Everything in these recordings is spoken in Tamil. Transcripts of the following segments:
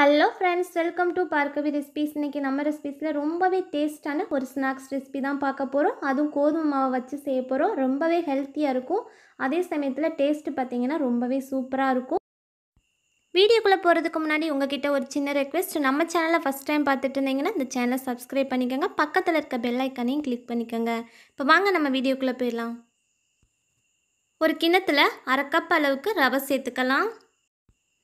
hello friends welcome to Bhargavi recipes இன்றைக்கி நம்ம ரெசிபிஸில் ரொம்பவே டேஸ்ட்டான ஒரு ஸ்நாக்ஸ் ரெசிபி தான் பார்க்க போகிறோம் அதுவும் கோதுமை மாவை வச்சு செய்ய போகிறோம் ரொம்பவே ஹெல்த்தியாக இருக்கும் அதே சமயத்தில் டேஸ்ட்டு பார்த்திங்கன்னா ரொம்பவே சூப்பராக இருக்கும் வீடியோக்குள்ளே போகிறதுக்கு முன்னாடி உங்ககிட்ட ஒரு சின்ன ரெக்வெஸ்ட் நம்ம சேனலை ஃபஸ்ட் டைம் பார்த்துட்டு இருந்தீங்கன்னா இந்த சேனலை சப்ஸ்கிரைப் பண்ணிக்கோங்க பக்கத்தில் இருக்க பெல்லைக்கனையும் கிளிக் பண்ணிக்கோங்க இப்போ வாங்க நம்ம வீடியோக்குள்ளே போயிடலாம் ஒரு கிணத்துல அரை கப் அளவுக்கு ரவை சேர்த்துக்கலாம்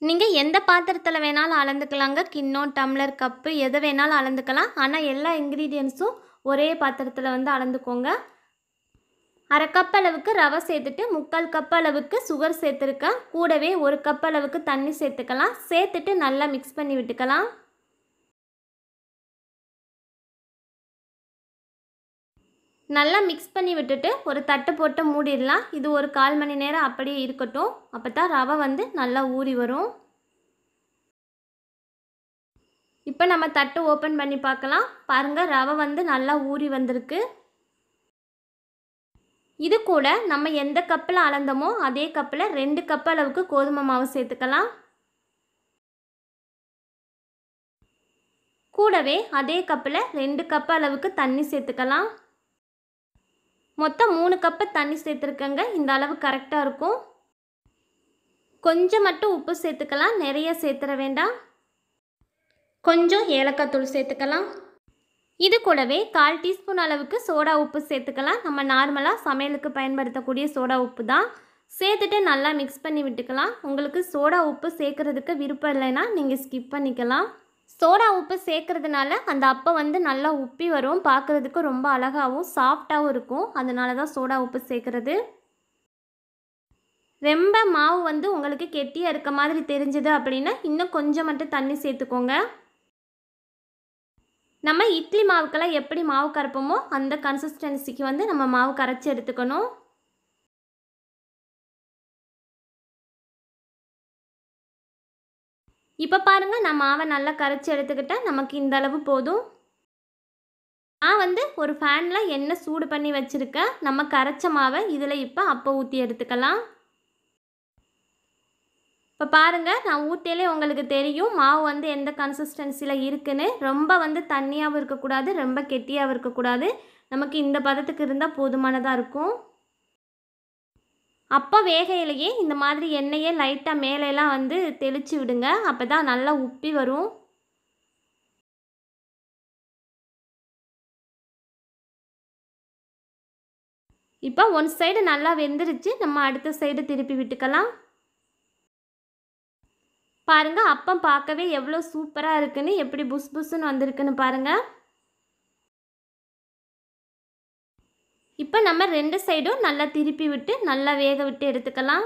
நீங்கள் எந்த பாத்திரத்தில் வேணாலும் அளந்துக்கலாங்க கிண்ணம் டம்ளர் கப்பு எதை வேணாலும் அளந்துக்கலாம் ஆனால் எல்லா இன்க்ரீடியன்ஸும் ஒரே பாத்திரத்தில் வந்து அளந்துக்கோங்க அரை கப் அளவுக்கு ரவை சேர்த்துட்டு முக்கால் கப் அளவுக்கு சுகர் சேர்த்துருக்கேன் கூடவே ஒரு கப் அளவுக்கு தண்ணி சேர்த்துக்கலாம் சேர்த்துட்டு நல்லா மிக்ஸ் பண்ணி விட்டுக்கலாம் நல்லா மிக்ஸ் பண்ணி விட்டுட்டு ஒரு தட்டு போட்டு மூடிடலாம் இது ஒரு கால் மணி நேரம் அப்படியே இருக்கட்டும் அப்போ தான் ரவை வந்து நல்லா ஊறி வரும் இப்போ நம்ம தட்டு ஓப்பன் பண்ணி பார்க்கலாம் பாருங்கள் ரவை வந்து நல்லா ஊறி வந்திருக்கு இது கூட நம்ம எந்த கப்பில் அளந்தோமோ அதே கப்பில் ரெண்டு கப் அளவுக்கு கோதுமை மாவு சேர்த்துக்கலாம் கூடவே அதே கப்பில் ரெண்டு கப் அளவுக்கு தண்ணி சேர்த்துக்கலாம் மொத்தம் மூணு கப்பு தண்ணி சேர்த்துருக்கங்க இந்த அளவு கரெக்டாக இருக்கும் கொஞ்சம் மட்டும் உப்பு சேர்த்துக்கலாம் நிறைய சேர்த்துற வேண்டாம் கொஞ்சம் ஏலக்காய் தூள் சேர்த்துக்கலாம் இது கூடவே கால் டீஸ்பூன் அளவுக்கு சோடா உப்பு சேர்த்துக்கலாம் நம்ம நார்மலாக சமையலுக்கு பயன்படுத்தக்கூடிய சோடா உப்பு தான் சேர்த்துட்டு நல்லா மிக்ஸ் பண்ணி விட்டுக்கலாம் உங்களுக்கு சோடா உப்பு சேர்க்குறதுக்கு விருப்பம் இல்லைன்னா நீங்கள் ஸ்கிப் பண்ணிக்கலாம் சோடா உப்பு சேர்க்குறதுனால அந்த அப்பை வந்து நல்லா உப்பி வரும் பார்க்குறதுக்கு ரொம்ப அழகாகவும் சாஃப்டாகவும் இருக்கும் அதனால தான் சோடா உப்பு சேர்க்குறது ரொம்ப மாவு வந்து உங்களுக்கு கெட்டியாக இருக்க மாதிரி தெரிஞ்சது அப்படின்னா இன்னும் கொஞ்சம் மட்டும் தண்ணி சேர்த்துக்கோங்க நம்ம இட்லி மாவுக்கெல்லாம் எப்படி மாவு கரைப்போமோ அந்த கன்சிஸ்டன்சிக்கு வந்து நம்ம மாவு கரைச்சி எடுத்துக்கணும் இப்போ பாருங்கள் நான் மாவை நல்லா கரைச்சி எடுத்துக்கிட்டேன் நமக்கு இந்த அளவு போதும் நான் வந்து ஒரு ஃபேனில் எண்ணெய் சூடு பண்ணி வச்சுருக்கேன் நம்ம கரைச்ச மாவை இதில் இப்போ அப்போ ஊற்றி எடுத்துக்கலாம் இப்போ பாருங்கள் நான் ஊற்றியிலே உங்களுக்கு தெரியும் மாவு வந்து எந்த கன்சிஸ்டன்சியில் இருக்குதுன்னு ரொம்ப வந்து தண்ணியாகவும் இருக்கக்கூடாது ரொம்ப கெட்டியாகவும் இருக்கக்கூடாது நமக்கு இந்த பதத்துக்கு இருந்தால் போதுமானதாக இருக்கும் அப்போ வேகையிலேயே இந்த மாதிரி எண்ணெயை லைட்டாக மேலெலாம் வந்து தெளித்து விடுங்க அப்போ தான் நல்லா உப்பி வரும் இப்போ ஒன் சைடு நல்லா வெந்துருச்சு நம்ம அடுத்த சைடு திருப்பி விட்டுக்கலாம் பாருங்கள் அப்பம் பார்க்கவே எவ்வளோ சூப்பராக இருக்குன்னு எப்படி புஸ் புஸ்ஸுன்னு வந்திருக்குன்னு பாருங்கள் இப்போ நம்ம ரெண்டு சைடும் நல்லா திருப்பி விட்டு நல்லா வேக விட்டு எடுத்துக்கலாம்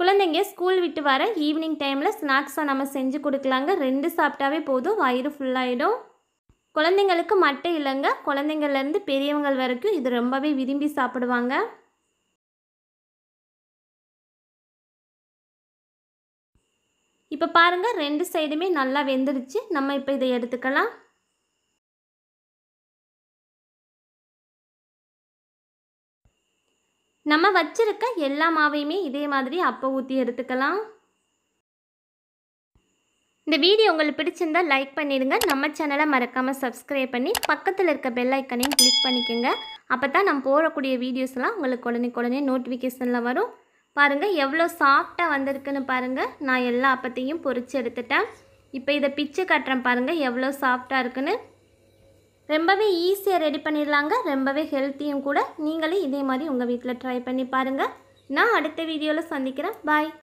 குழந்தைங்க ஸ்கூல் விட்டு வர ஈவினிங் டைமில் ஸ்நாக்ஸாக நம்ம செஞ்சு கொடுக்கலாங்க ரெண்டு சாப்பிட்டாவே போதும் வயிறு ஃபுல்லாகிடும் குழந்தைங்களுக்கு மட்டும் இல்லைங்க குழந்தைங்கள்லேருந்து பெரியவங்கள் வரைக்கும் இது ரொம்பவே விரும்பி சாப்பிடுவாங்க இப்போ பாருங்கள் ரெண்டு சைடுமே நல்லா வெந்துருச்சு நம்ம இப்போ இதை எடுத்துக்கலாம் நம்ம வச்சுருக்க எல்லா மாவையுமே இதே மாதிரி அப்போ ஊற்றி எடுத்துக்கலாம் இந்த வீடியோ உங்களுக்கு பிடிச்சிருந்தால் லைக் பண்ணிடுங்க நம்ம சேனலை மறக்காமல் சப்ஸ்கிரைப் பண்ணி பக்கத்தில் இருக்க பெல் ஐக்கனையும் கிளிக் பண்ணிக்கோங்க அப்போ தான் நம்ம போடக்கூடிய வீடியோஸ்லாம் உங்களுக்கு உடனே உடனே நோட்டிஃபிகேஷனில் வரும் பாருங்கள் எவ்வளோ சாஃப்டாக வந்திருக்குன்னு பாருங்கள் நான் எல்லா அப்பத்தையும் பொறிச்சு எடுத்துட்டேன் இப்போ இதை பிச்சு கட்டுறேன் பாருங்கள் எவ்வளோ சாஃப்டாக இருக்குன்னு ரொம்பவே ஈஸியாக ரெடி பண்ணிடலாங்க ரொம்பவே ஹெல்த்தியும் கூட நீங்களே இதே மாதிரி உங்கள் வீட்டில் ட்ரை பண்ணி பாருங்கள் நான் அடுத்த வீடியோவில் சந்திக்கிறேன் பாய்